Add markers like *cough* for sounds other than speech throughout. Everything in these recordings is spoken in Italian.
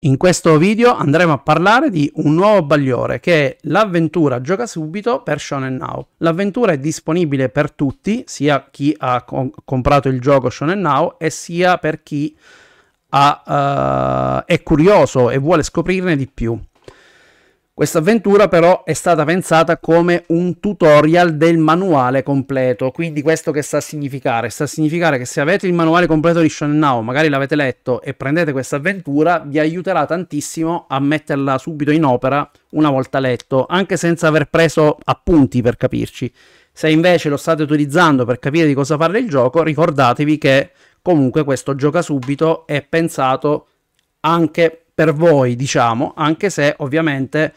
In questo video andremo a parlare di un nuovo bagliore che è l'avventura Gioca subito per Shonen Now. L'avventura è disponibile per tutti, sia chi ha co comprato il gioco Shonen Now e sia per chi ha, uh, è curioso e vuole scoprirne di più. Questa avventura però è stata pensata come un tutorial del manuale completo, quindi questo che sta a significare? Sta a significare che se avete il manuale completo di Shonen Now, magari l'avete letto e prendete questa avventura, vi aiuterà tantissimo a metterla subito in opera una volta letto, anche senza aver preso appunti per capirci. Se invece lo state utilizzando per capire di cosa parla il gioco, ricordatevi che comunque questo gioca subito è pensato anche per voi, diciamo, anche se ovviamente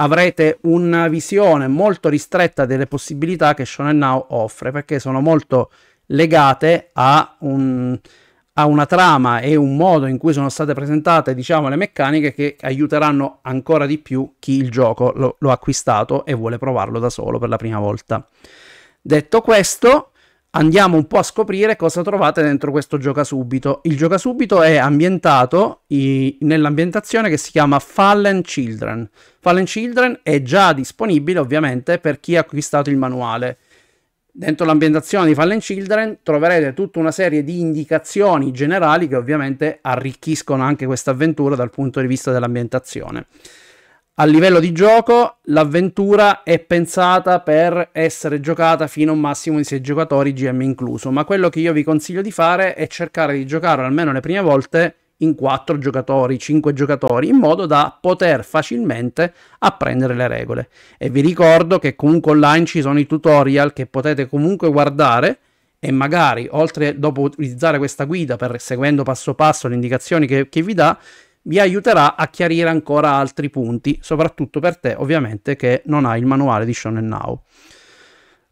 avrete una visione molto ristretta delle possibilità che Shonen Now offre, perché sono molto legate a, un, a una trama e un modo in cui sono state presentate, diciamo, le meccaniche che aiuteranno ancora di più chi il gioco lo, lo ha acquistato e vuole provarlo da solo per la prima volta. Detto questo, andiamo un po' a scoprire cosa trovate dentro questo gioca subito. Il gioca subito è ambientato i, nell'ambientazione che si chiama Fallen Children. Fallen Children è già disponibile ovviamente per chi ha acquistato il manuale. Dentro l'ambientazione di Fallen Children troverete tutta una serie di indicazioni generali che ovviamente arricchiscono anche questa avventura dal punto di vista dell'ambientazione. A livello di gioco, l'avventura è pensata per essere giocata fino a un massimo di 6 giocatori, GM incluso, ma quello che io vi consiglio di fare è cercare di giocare almeno le prime volte in 4 giocatori, 5 giocatori, in modo da poter facilmente apprendere le regole. E vi ricordo che comunque online ci sono i tutorial che potete comunque guardare e magari oltre dopo utilizzare questa guida per seguendo passo passo le indicazioni che, che vi dà vi aiuterà a chiarire ancora altri punti, soprattutto per te ovviamente che non hai il manuale di Shonen Now.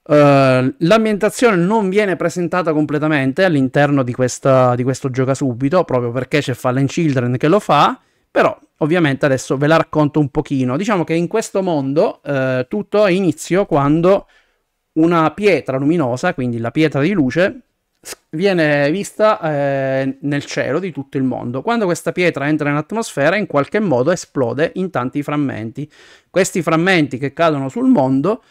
Uh, l'ambientazione non viene presentata completamente all'interno di, questa, di questo gioca subito, proprio perché c'è Fallen Children che lo fa, però ovviamente adesso ve la racconto un pochino. Diciamo che in questo mondo eh, tutto ha inizio quando una pietra luminosa, quindi la pietra di luce, viene vista eh, nel cielo di tutto il mondo. Quando questa pietra entra in atmosfera, in qualche modo esplode in tanti frammenti. Questi frammenti che cadono sul mondo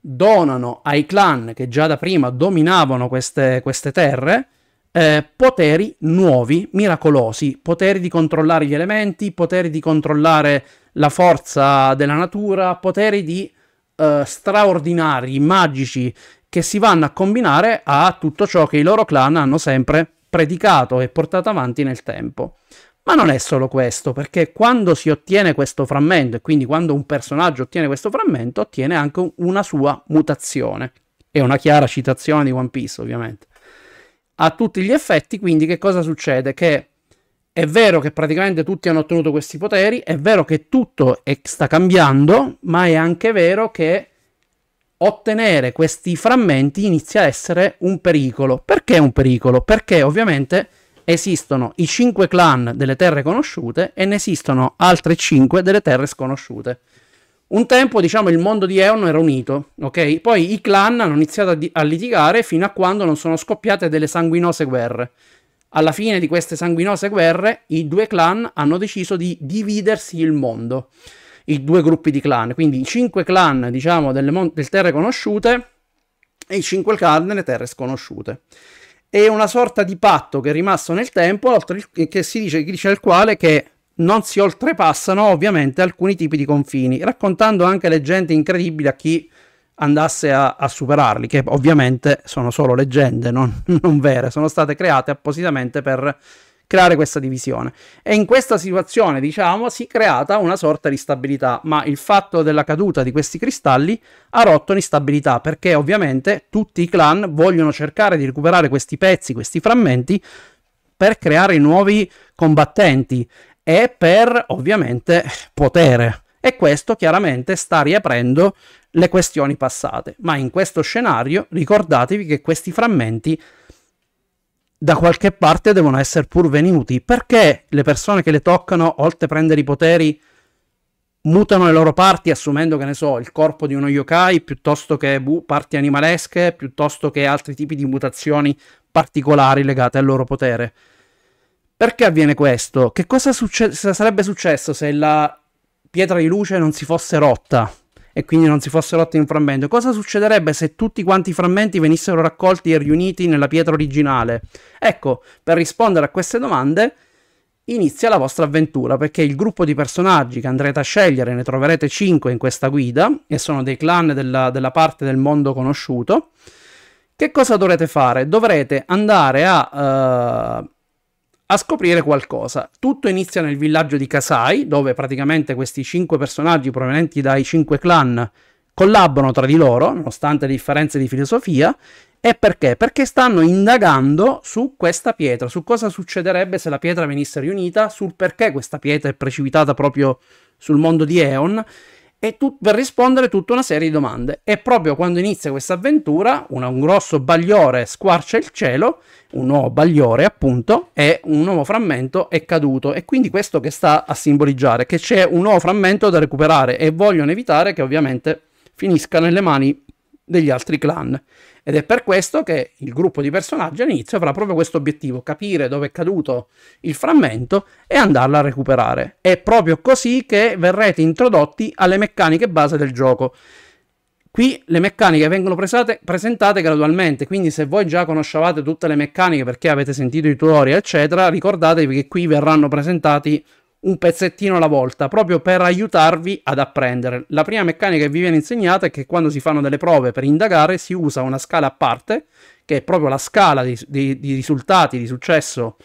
donano ai clan che già da prima dominavano queste, queste terre eh, poteri nuovi, miracolosi, poteri di controllare gli elementi, poteri di controllare la forza della natura, poteri di eh, straordinari, magici, che si vanno a combinare a tutto ciò che i loro clan hanno sempre predicato e portato avanti nel tempo. Ma non è solo questo, perché quando si ottiene questo frammento, e quindi quando un personaggio ottiene questo frammento, ottiene anche una sua mutazione. È una chiara citazione di One Piece, ovviamente. A tutti gli effetti, quindi, che cosa succede? Che è vero che praticamente tutti hanno ottenuto questi poteri, è vero che tutto è, sta cambiando, ma è anche vero che ottenere questi frammenti inizia a essere un pericolo. Perché un pericolo? Perché ovviamente esistono i cinque clan delle terre conosciute e ne esistono altre cinque delle terre sconosciute. Un tempo, diciamo, il mondo di Eon era unito, ok? Poi i clan hanno iniziato a, di- a litigare fino a quando non sono scoppiate delle sanguinose guerre. Alla fine di queste sanguinose guerre, i due clan hanno deciso di dividersi il mondo i due gruppi di clan, quindi i cinque clan diciamo delle, mon- delle terre conosciute e i cinque clan delle terre sconosciute. È una sorta di patto che è rimasto nel tempo, che si dice, che dice il quale che non si oltrepassano ovviamente alcuni tipi di confini, raccontando anche leggende incredibili a chi andasse a, a superarli, che ovviamente sono solo leggende, non, *laughs* non vere, sono state create appositamente per creare questa divisione. E in questa situazione, diciamo, si è creata una sorta di stabilità, ma il fatto della caduta di questi cristalli ha rotto l'instabilità, perché ovviamente tutti i clan vogliono cercare di recuperare questi pezzi, questi frammenti, per creare nuovi combattenti e per ovviamente potere. E questo chiaramente sta riaprendo le questioni passate. Ma in questo scenario ricordatevi che questi frammenti da qualche parte devono essere pur venuti. Perché le persone che le toccano, oltre a prendere i poteri, mutano le loro parti assumendo, che ne so, il corpo di uno yokai piuttosto che bu, parti animalesche, piuttosto che altri tipi di mutazioni particolari legate al loro potere. Perché avviene questo? Che cosa succe- sarebbe successo se la pietra di luce non si fosse rotta? e quindi non si fosse rotto in frammento. Cosa succederebbe se tutti quanti i frammenti venissero raccolti e riuniti nella pietra originale? Ecco, per rispondere a queste domande inizia la vostra avventura perché il gruppo di personaggi che andrete a scegliere, ne troverete 5 in questa guida e sono dei clan della, della parte del mondo conosciuto, che cosa dovrete fare? Dovrete andare a... Uh, a scoprire qualcosa. Tutto inizia nel villaggio di Kasai, dove praticamente questi cinque personaggi provenienti dai cinque clan collaborano tra di loro, nonostante le differenze di filosofia, e perché? Perché stanno indagando su questa pietra, su cosa succederebbe se la pietra venisse riunita, sul perché questa pietra è precipitata proprio sul mondo di Eon e tu- per rispondere tutta una serie di domande. E proprio quando inizia questa avventura, un grosso bagliore squarcia il cielo, un nuovo bagliore appunto, e un nuovo frammento è caduto. E quindi questo che sta a simboleggiare, che c'è un nuovo frammento da recuperare e vogliono evitare che ovviamente finisca nelle mani degli altri clan. Ed è per questo che il gruppo di personaggi all'inizio avrà proprio questo obiettivo, capire dove è caduto il frammento e andarlo a recuperare. È proprio così che verrete introdotti alle meccaniche base del gioco. Qui le meccaniche vengono presate, presentate gradualmente, quindi se voi già conoscevate tutte le meccaniche perché avete sentito i tutorial, eccetera, ricordatevi che qui verranno presentati un pezzettino alla volta, proprio per aiutarvi ad apprendere. La prima meccanica che vi viene insegnata è che quando si fanno delle prove per indagare si usa una scala a parte, che è proprio la scala di, di, di risultati di successo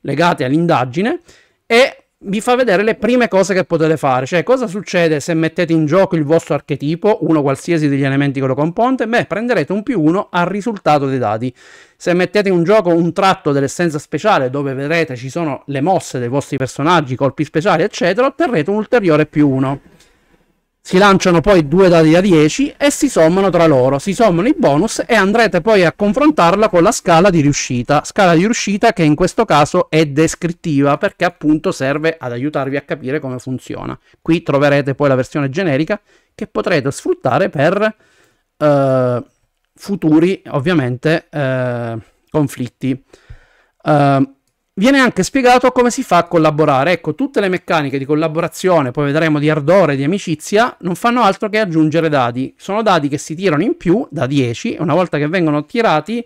legati all'indagine, e vi fa vedere le prime cose che potete fare, cioè cosa succede se mettete in gioco il vostro archetipo, uno qualsiasi degli elementi che lo componte, beh prenderete un più uno al risultato dei dati. Se mettete in gioco un tratto dell'essenza speciale dove vedrete ci sono le mosse dei vostri personaggi, colpi speciali eccetera, otterrete un ulteriore più uno si lanciano poi due dadi da 10 e si sommano tra loro, si sommano i bonus e andrete poi a confrontarla con la scala di riuscita, scala di riuscita che in questo caso è descrittiva perché appunto serve ad aiutarvi a capire come funziona. Qui troverete poi la versione generica che potrete sfruttare per eh, futuri ovviamente eh, conflitti. Eh, viene anche spiegato come si fa a collaborare. Ecco, tutte le meccaniche di collaborazione, poi vedremo di ardore, di amicizia, non fanno altro che aggiungere dadi. Sono dadi che si tirano in più da 10 una volta che vengono tirati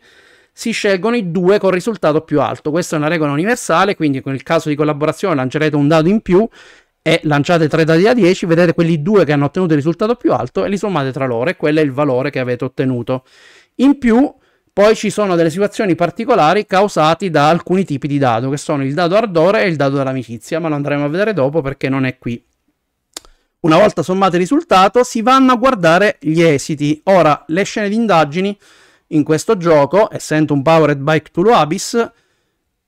si scelgono i due con risultato più alto. Questa è una regola universale, quindi nel caso di collaborazione lancerete un dado in più e lanciate tre dadi da 10, vedete quelli due che hanno ottenuto il risultato più alto e li sommate tra loro e quello è il valore che avete ottenuto. In più poi ci sono delle situazioni particolari causate da alcuni tipi di dado, che sono il dado ardore e il dado dell'amicizia, ma lo andremo a vedere dopo perché non è qui. Una volta sommato il risultato, si vanno a guardare gli esiti. Ora, le scene di indagini in questo gioco, essendo un Powered Bike to Luabis,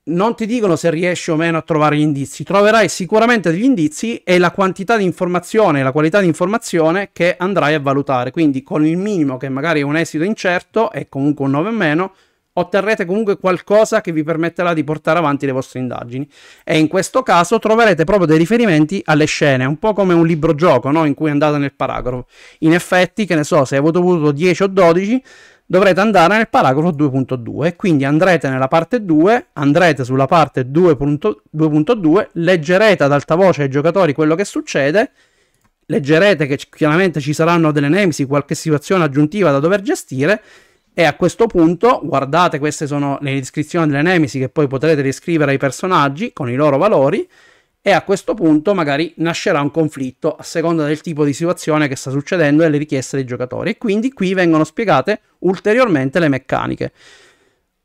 non ti dicono se riesci o meno a trovare gli indizi, troverai sicuramente degli indizi e la quantità di informazione, la qualità di informazione che andrai a valutare. Quindi con il minimo che magari è un esito incerto e comunque un 9 o meno, otterrete comunque qualcosa che vi permetterà di portare avanti le vostre indagini e in questo caso troverete proprio dei riferimenti alle scene, un po' come un libro gioco no? in cui andate nel paragrafo. In effetti, che ne so, se avete avuto 10 o 12 dovrete andare nel paragrafo 2.2 quindi andrete nella parte 2, andrete sulla parte 2.2, leggerete ad alta voce ai giocatori quello che succede leggerete che chiaramente ci saranno delle nemesi, qualche situazione aggiuntiva da dover gestire e a questo punto, guardate, queste sono le descrizioni delle nemesi che poi potrete descrivere ai personaggi con i loro valori. E a questo punto magari nascerà un conflitto a seconda del tipo di situazione che sta succedendo e le richieste dei giocatori. E quindi qui vengono spiegate ulteriormente le meccaniche.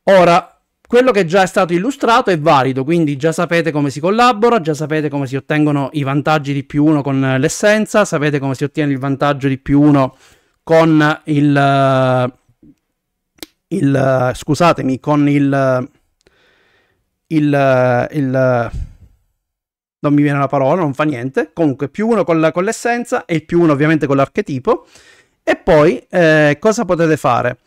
Ora, quello che già è stato illustrato è valido, quindi già sapete come si collabora, già sapete come si ottengono i vantaggi di più uno con l'essenza, sapete come si ottiene il vantaggio di più uno con il il, scusatemi, con il, il, il, non mi viene la parola, non fa niente, comunque più uno con, la, con l'essenza e più uno ovviamente con l'archetipo. E poi eh, cosa potete fare?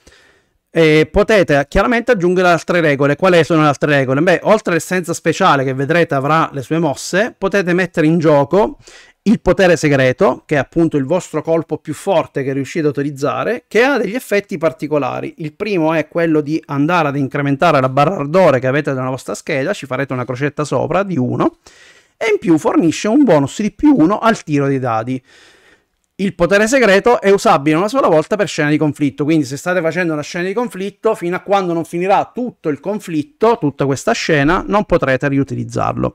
E potete chiaramente aggiungere altre regole. Quali sono le altre regole? Beh, oltre all'essenza speciale che vedrete avrà le sue mosse, potete mettere in gioco il potere segreto, che è appunto il vostro colpo più forte che riuscite a utilizzare, che ha degli effetti particolari. Il primo è quello di andare ad incrementare la barra ardore che avete nella vostra scheda, ci farete una crocetta sopra di 1, e in più fornisce un bonus di più 1 al tiro dei dadi il potere segreto è usabile una sola volta per scena di conflitto. Quindi, se state facendo una scena di conflitto, fino a quando non finirà tutto il conflitto, tutta questa scena, non potrete riutilizzarlo.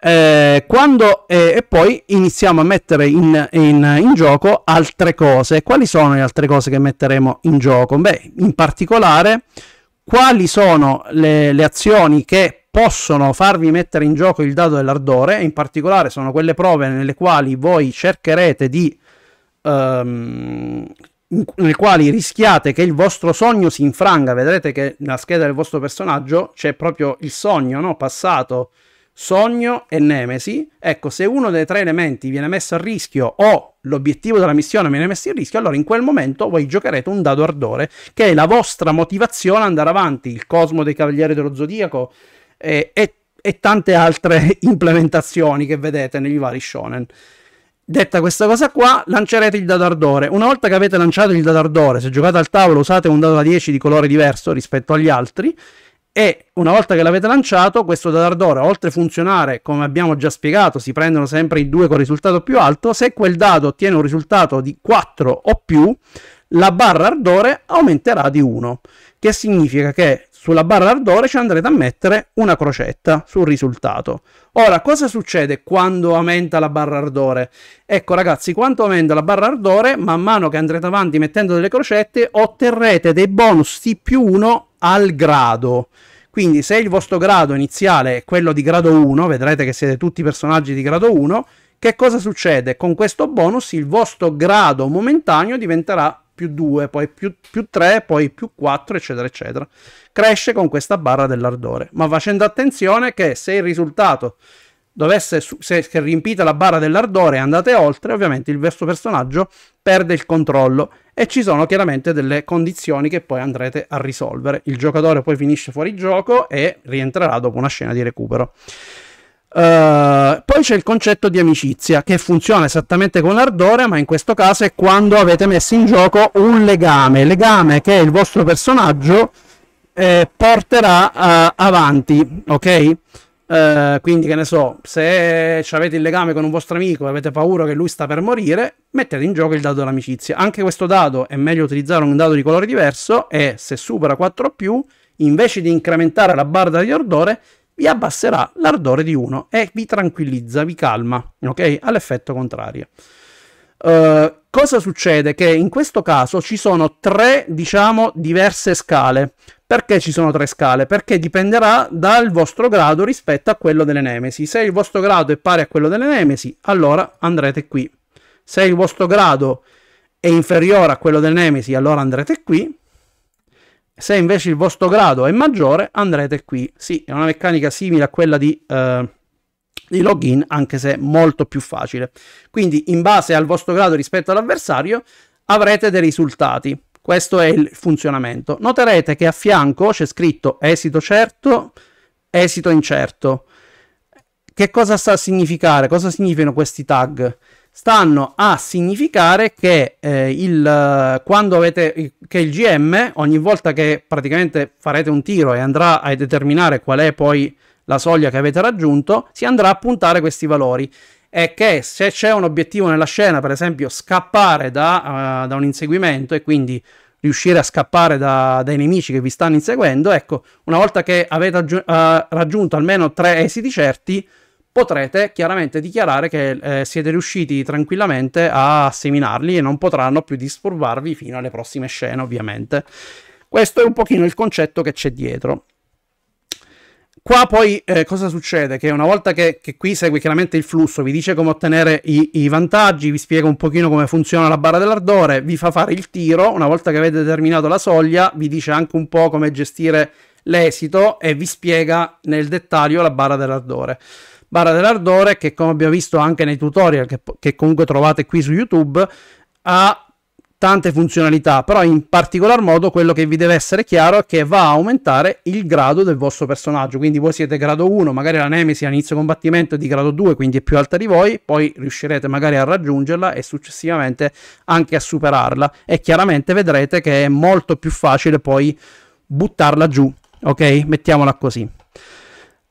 Eh, quando, eh, e poi iniziamo a mettere in, in, in, gioco altre cose. Quali sono le altre cose che metteremo in gioco? Beh, in particolare, quali sono le, le azioni che possono farvi mettere in gioco il dado dell'ardore, in particolare sono quelle prove nelle quali voi cercherete di Ehm, um, nei quali rischiate che il vostro sogno si infranga. Vedrete che nella scheda del vostro personaggio c'è proprio il sogno, no? Passato, sogno e nemesi. Ecco, se uno dei tre elementi viene messo a rischio o l'obiettivo della missione viene messo a rischio, allora in quel momento voi giocherete un dado ardore, che è la vostra motivazione ad andare avanti, il cosmo dei Cavalieri dello Zodiaco eh, e, e tante altre *laughs* implementazioni che vedete negli vari shonen. Detta questa cosa qua, lancerete il dado ardore. Una volta che avete lanciato il dado ardore, se giocate al tavolo usate un dado da 10 di colore diverso rispetto agli altri e una volta che l'avete lanciato, questo dado ardore, oltre a funzionare, come abbiamo già spiegato, si prendono sempre i due con risultato più alto, se quel dado ottiene un risultato di 4 o più, la barra ardore aumenterà di 1, che significa che sulla barra d'ardore ci andrete a mettere una crocetta sul risultato. Ora, cosa succede quando aumenta la barra d'ardore? Ecco ragazzi, quando aumenta la barra d'ardore, man mano che andrete avanti mettendo delle crocette, otterrete dei bonus di più 1 al grado. Quindi se il vostro grado iniziale è quello di grado 1, vedrete che siete tutti personaggi di grado 1, che cosa succede? Con questo bonus il vostro grado momentaneo diventerà più 2, poi più, più 3, poi più 4, eccetera, eccetera. Cresce con questa barra dell'ardore, ma facendo attenzione che se il risultato dovesse, se riempite la barra dell'ardore e andate oltre, ovviamente il vostro personaggio perde il controllo e ci sono chiaramente delle condizioni che poi andrete a risolvere. Il giocatore poi finisce fuori gioco e rientrerà dopo una scena di recupero. Eh, poi c'è il concetto di amicizia che funziona esattamente con l'ardore, ma in questo caso è quando avete messo in gioco un legame, legame che il vostro personaggio eh, porterà uh, avanti, ok? Uh, quindi che ne so, se avete il legame con un vostro amico e avete paura che lui sta per morire, mettete in gioco il dado dell'amicizia. Anche questo dado è meglio utilizzare un dado di colore diverso e se supera 4 più, invece di incrementare la barra di ardore, vi abbasserà l'ardore di uno e vi tranquillizza, vi calma, ok? All'effetto contrario. Uh, cosa succede? Che in questo caso ci sono tre, diciamo, diverse scale. Perché ci sono tre scale? Perché dipenderà dal vostro grado rispetto a quello delle Nemesi. Se il vostro grado è pari a quello delle Nemesi, allora andrete qui. Se il vostro grado è inferiore a quello delle Nemesi, allora andrete qui. Se invece il vostro grado è maggiore, andrete qui. Sì, è una meccanica simile a quella di, eh, di login, anche se molto più facile. Quindi, in base al vostro grado rispetto all'avversario, avrete dei risultati. Questo è il funzionamento. Noterete che a fianco c'è scritto esito certo, esito incerto. Che cosa sta a significare? Cosa significano questi tag? stanno a significare che, eh, il, avete, che, il, GM, ogni volta che praticamente farete un tiro e andrà a determinare qual è poi la soglia che avete raggiunto, si andrà a puntare questi valori. E che se c'è un obiettivo nella scena, per esempio scappare da, uh, da un inseguimento e quindi riuscire a scappare da, dai nemici che vi stanno inseguendo, ecco, una volta che avete uh, raggiunto almeno tre esiti certi, potrete chiaramente dichiarare che eh, siete riusciti tranquillamente a seminarli e non potranno più disturbarvi fino alle prossime scene, ovviamente. Questo è un pochino il concetto che c'è dietro. Qua poi eh, cosa succede? Che una volta che, che, qui segue chiaramente il flusso, vi dice come ottenere i, i, vantaggi, vi spiega un pochino come funziona la barra dell'ardore, vi fa fare il tiro, una volta che avete determinato la soglia, vi dice anche un po' come gestire l'esito e vi spiega nel dettaglio la barra dell'ardore barra dell'ardore che come abbiamo visto anche nei tutorial che, che comunque trovate qui su YouTube ha tante funzionalità, però in particolar modo quello che vi deve essere chiaro è che va a aumentare il grado del vostro personaggio, quindi voi siete grado 1, magari la Nemesi all'inizio combattimento è di grado 2, quindi è più alta di voi, poi riuscirete magari a raggiungerla e successivamente anche a superarla e chiaramente vedrete che è molto più facile poi buttarla giù, ok? Mettiamola così.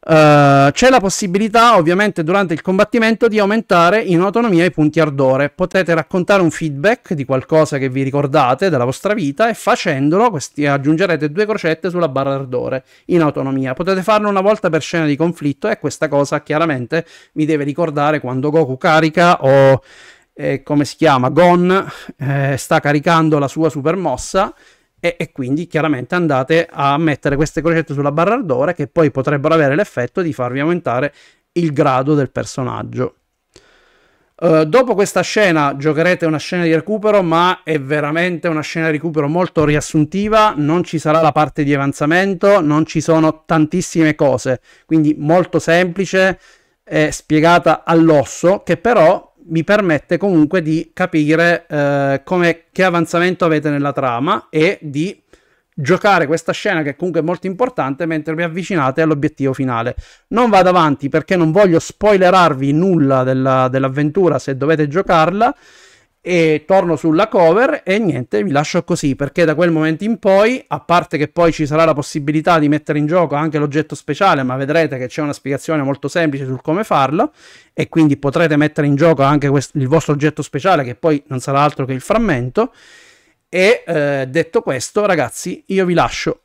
Eh, c'è la possibilità, ovviamente, durante il combattimento di aumentare in autonomia i punti ardore. Potete raccontare un feedback di qualcosa che vi ricordate della vostra vita e facendolo questi, aggiungerete due crocette sulla barra ardore in autonomia. Potete farlo una volta per scena di conflitto e questa cosa chiaramente vi deve ricordare quando Goku carica o eh, come si chiama Gon eh, sta caricando la sua super mossa e, e, quindi chiaramente andate a mettere queste crocette sulla barra ardore che poi potrebbero avere l'effetto di farvi aumentare il grado del personaggio. Uh, dopo questa scena giocherete una scena di recupero, ma è veramente una scena di recupero molto riassuntiva, non ci sarà la parte di avanzamento, non ci sono tantissime cose, quindi molto semplice, eh, spiegata all'osso, che però mi permette comunque di capire eh, che avanzamento avete nella trama e di giocare questa scena che comunque è molto importante mentre vi avvicinate all'obiettivo finale. Non vado avanti perché non voglio spoilerarvi nulla della, dell'avventura se dovete giocarla e torno sulla cover e niente, vi lascio così perché da quel momento in poi, a parte che poi ci sarà la possibilità di mettere in gioco anche l'oggetto speciale, ma vedrete che c'è una spiegazione molto semplice sul come farlo e quindi potrete mettere in gioco anche questo, il vostro oggetto speciale che poi non sarà altro che il frammento. E eh, detto questo, ragazzi, io vi lascio